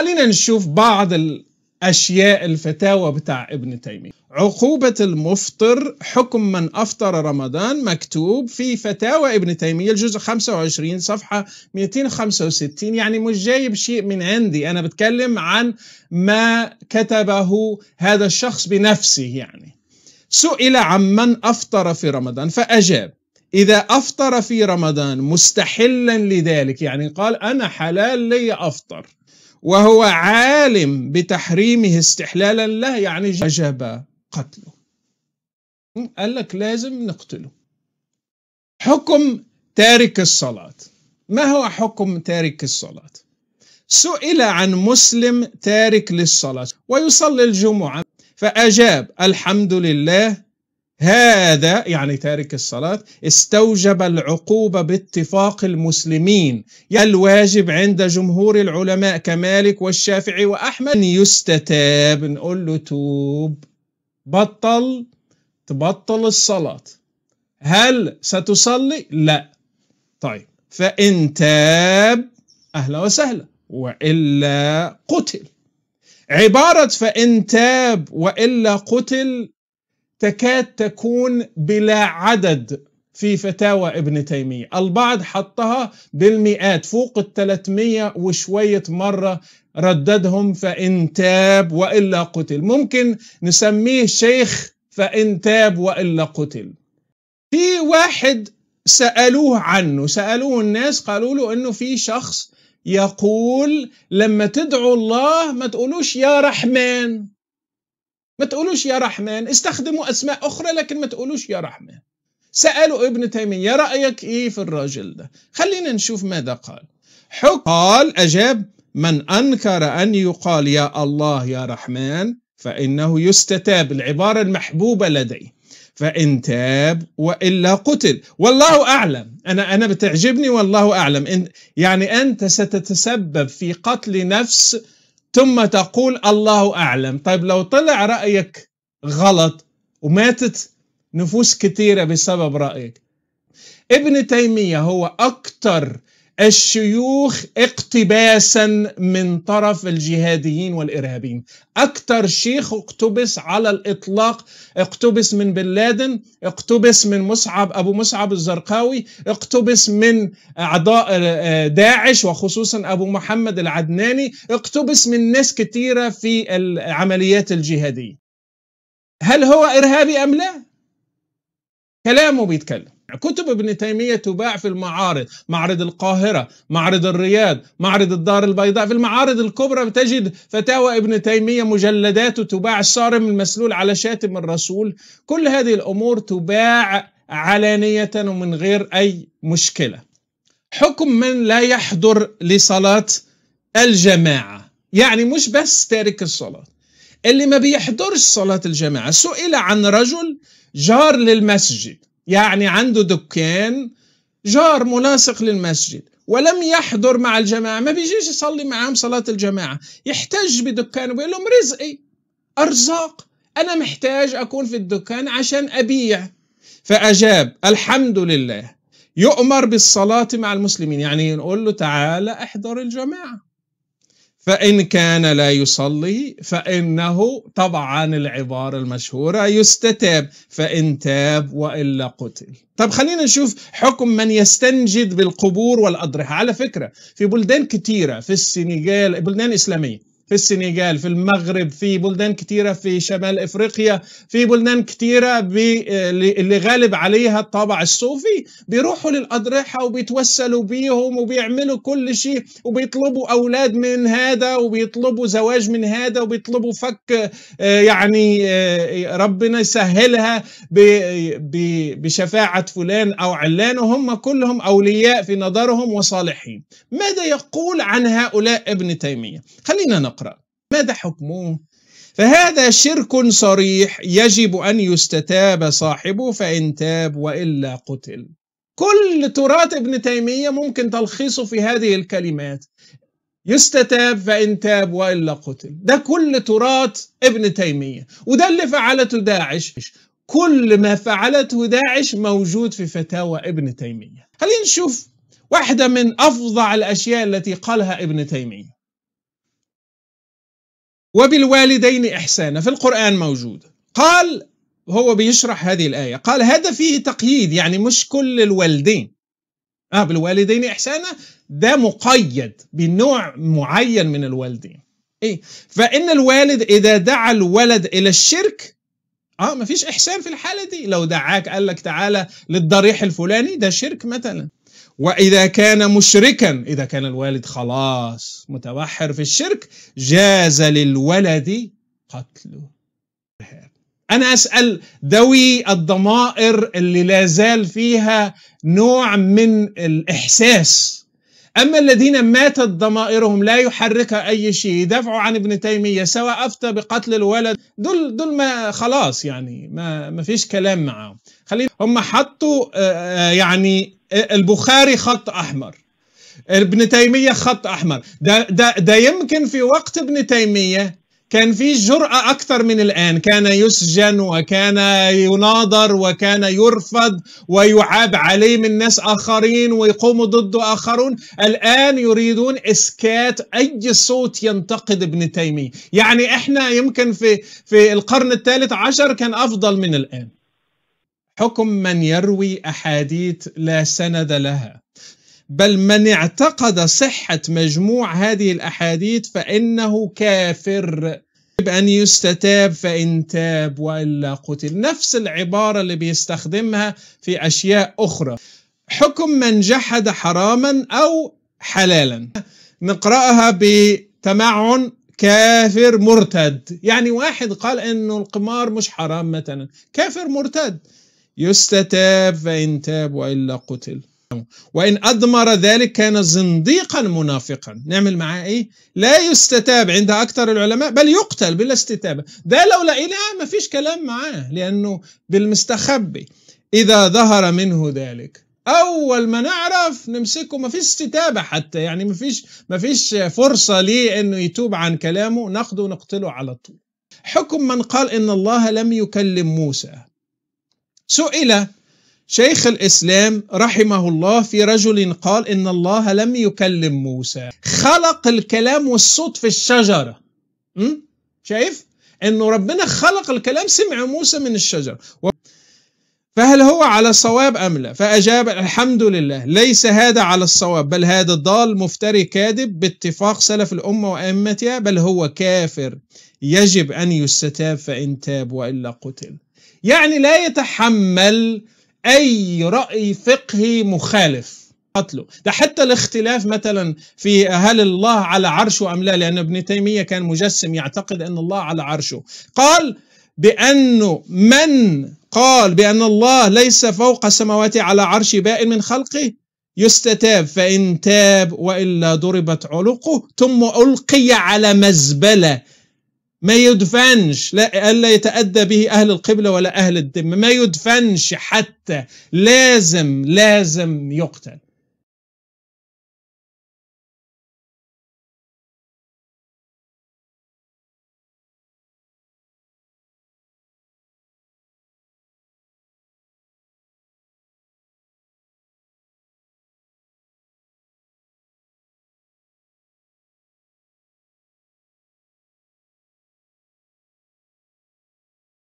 خلينا نشوف بعض الأشياء الفتاوى بتاع ابن تيمية عقوبة المفطر حكم من أفطر رمضان مكتوب في فتاوى ابن تيمية الجزء 25 صفحة 265 يعني مش جايب شيء من عندي أنا بتكلم عن ما كتبه هذا الشخص بنفسه يعني سئل عمن أفطر في رمضان فأجاب إذا أفطر في رمضان مستحلا لذلك يعني قال أنا حلال لي أفطر وهو عالم بتحريمه استحلالا له يعني جب قتله قال لك لازم نقتله حكم تارك الصلاة ما هو حكم تارك الصلاة سئل عن مسلم تارك للصلاة ويصلي الجمعة فأجاب الحمد لله هذا يعني تارك الصلاة استوجب العقوبة باتفاق المسلمين الواجب عند جمهور العلماء كمالك والشافعي وأحمد يستتاب نقول له توب بطل تبطل الصلاة هل ستصلي؟ لا طيب فإن تاب أهلا وسهلا وإلا قتل عبارة فإن تاب وإلا قتل تكاد تكون بلا عدد في فتاوى ابن تيمية البعض حطها بالمئات فوق الثلاثمية وشوية مرة رددهم فإن تاب وإلا قتل ممكن نسميه شيخ فإن تاب وإلا قتل في واحد سألوه عنه سألوه الناس قالوا له أنه في شخص يقول لما تدعو الله ما تقولوش يا رحمن ما تقولوش يا رحمن استخدموا أسماء أخرى لكن ما تقولوش يا رحمن سألوا ابن تيمية يا رأيك إيه في الراجل ده خلينا نشوف ماذا قال قال أجاب من أنكر أن يقال يا الله يا رحمن فإنه يستتاب العبارة المحبوبة لديه فإن تاب وإلا قتل والله أعلم أنا أنا بتعجبني والله أعلم إن يعني أنت ستتسبب في قتل نفس ثم تقول الله أعلم طيب لو طلع رأيك غلط وماتت نفوس كثيرة بسبب رأيك ابن تيمية هو أكثر الشيوخ اقتباسا من طرف الجهاديين والارهابيين اكثر شيخ اقتبس على الاطلاق اقتبس من بن لادن اقتبس من مصعب ابو مصعب الزرقاوي اقتبس من اعضاء آه، داعش وخصوصا ابو محمد العدناني اقتبس من ناس كثيره في العمليات الجهاديه هل هو ارهابي ام لا كلامه بيتكلم كتب ابن تيمية تباع في المعارض معرض القاهرة معرض الرياض معرض الدار البيضاء في المعارض الكبرى تجد فتاوى ابن تيمية مجلداته تباع الصارم المسلول على شاتم الرسول كل هذه الأمور تباع علانية ومن غير أي مشكلة حكم من لا يحضر لصلاة الجماعة يعني مش بس تارك الصلاة اللي ما بيحضرش صلاة الجماعة سئل عن رجل جار للمسجد يعني عنده دكان جار ملاصق للمسجد ولم يحضر مع الجماعة ما بيجيش يصلي معهم صلاة الجماعة يحتج بدكانه بيقول لهم رزقي أرزاق أنا محتاج أكون في الدكان عشان أبيع فأجاب الحمد لله يؤمر بالصلاة مع المسلمين يعني نقول له تعالى احضر الجماعة فإن كان لا يصلي فإنه طبعا العبارة المشهورة يستتاب فإن تاب وإلا قتل طب خلينا نشوف حكم من يستنجد بالقبور والأضرحة على فكرة في بلدان كثيرة في السنغال بلدان إسلامية في السنغال في المغرب في بلدان كتيرة في شمال إفريقيا في بلدان كتيرة اللي غالب عليها الطابع الصوفي بيروحوا للأضرحة وبيتوسلوا بيهم وبيعملوا كل شيء وبيطلبوا أولاد من هذا وبيطلبوا زواج من هذا وبيطلبوا فك آه، يعني آه، ربنا يسهلها بشفاعة فلان أو علان وهم كلهم أولياء في نظرهم وصالحين ماذا يقول عن هؤلاء ابن تيمية خلينا نقرأ ماذا حكمه فهذا شرك صريح يجب أن يستتاب صاحبه فإن تاب وإلا قتل كل تراث ابن تيمية ممكن تلخيصه في هذه الكلمات يستتاب فإن تاب وإلا قتل ده كل تراث ابن تيمية وده اللي فعلته داعش كل ما فعلته داعش موجود في فتاوى ابن تيمية خلينا نشوف واحدة من أفظع الأشياء التي قالها ابن تيمية وبالوالدين إحسانا في القرآن موجودة قال هو بيشرح هذه الآية قال هذا فيه تقييد يعني مش كل الوالدين آه بالوالدين إحسانا ده مقيد بنوع معين من الوالدين إيه فإن الوالد إذا دعا الولد إلى الشرك اه مفيش احسان في الحاله دي لو دعاك قال لك تعالى للضريح الفلاني ده شرك مثلا وإذا كان مشركا إذا كان الوالد خلاص متبحر في الشرك جاز للولد قتله أنا أسأل ذوي الضمائر اللي لا زال فيها نوع من الإحساس أما الذين ماتت ضمائرهم لا يحركها أي شيء دفعوا عن ابن تيمية سواء أفتى بقتل الولد دول دول ما خلاص يعني ما ما فيش كلام معاهم خلينا هم حطوا آه، آه، يعني البخاري خط احمر ابن تيميه خط احمر ده ده ده يمكن في وقت ابن تيميه كان في جرأة أكثر من الآن كان يسجن وكان يناظر وكان يرفض ويعاب عليه من ناس آخرين ويقوم ضده آخرون الآن يريدون إسكات أي صوت ينتقد ابن تيمية يعني إحنا يمكن في, في القرن الثالث عشر كان أفضل من الآن حكم من يروي احاديث لا سند لها بل من اعتقد صحه مجموع هذه الاحاديث فانه كافر يجب أن يستتاب فإن تاب وإلا قتل نفس العبارة اللي بيستخدمها في أشياء أخرى حكم من جحد حراما أو حلالا نقرأها بتمعن كافر مرتد يعني واحد قال أنه القمار مش حرام مثلا كافر مرتد يستتاب فإن تاب وإلا قتل وإن أدمر ذلك كان زنديقا منافقا نعمل معاه إيه؟ لا يستتاب عند أكثر العلماء بل يقتل بلا استتابة ده لو لقيناه ما فيش كلام معاه لأنه بالمستخبي إذا ظهر منه ذلك أول ما نعرف نمسكه ما فيش استتابة حتى يعني ما فيش ما فيش فرصة ليه إنه يتوب عن كلامه ناخده ونقتله على طول حكم من قال إن الله لم يكلم موسى سئل شيخ الإسلام رحمه الله في رجل قال إن الله لم يكلم موسى خلق الكلام والصوت في الشجرة م? شايف إنه ربنا خلق الكلام سمع موسى من الشجرة فهل هو على صواب أم لا فأجاب الحمد لله ليس هذا على الصواب بل هذا ضال مفتري كاذب باتفاق سلف الأمة وأئمتها بل هو كافر يجب أن يستتاب فإن تاب وإلا قتل يعني لا يتحمل أي رأي فقهي مخالف قتله ده حتى الاختلاف مثلا في هل الله على عرشه أم لا لأن ابن تيمية كان مجسم يعتقد أن الله على عرشه قال بأنه من قال بأن الله ليس فوق السماوات على عرش باء من خلقه يستتاب فإن تاب وإلا ضربت عنقه ثم ألقي على مزبلة ما يدفنش لا ألا يتأدى به أهل القبلة ولا أهل الذمة ما يدفنش حتى لازم لازم يقتل